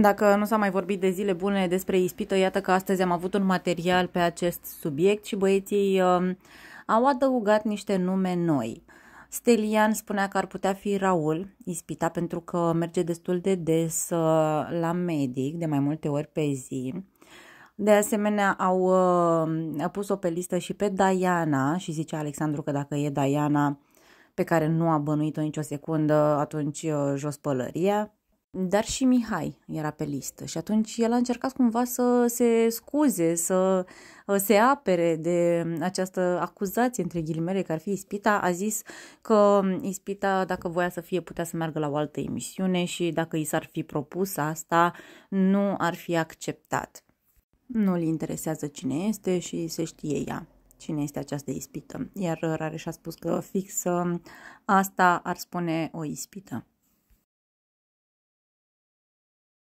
Dacă nu s-a mai vorbit de zile bune despre ispită, iată că astăzi am avut un material pe acest subiect și băieții uh, au adăugat niște nume noi. Stelian spunea că ar putea fi Raul ispita pentru că merge destul de des uh, la medic, de mai multe ori pe zi. De asemenea, au uh, pus-o pe listă și pe Diana și zice Alexandru că dacă e Diana pe care nu a bănuit-o nicio secundă, atunci uh, jos pălăria. Dar și Mihai era pe listă și atunci el a încercat cumva să se scuze, să uh, se apere de um, această acuzație, între ghilimele, că ar fi Ispita. A zis că um, Ispita, dacă voia să fie, putea să meargă la o altă emisiune și dacă i s-ar fi propus asta, nu ar fi acceptat. Nu-l interesează cine este și se știe ea cine este această ispită. Iar Rareș a spus că fix um, asta ar spune o ispită.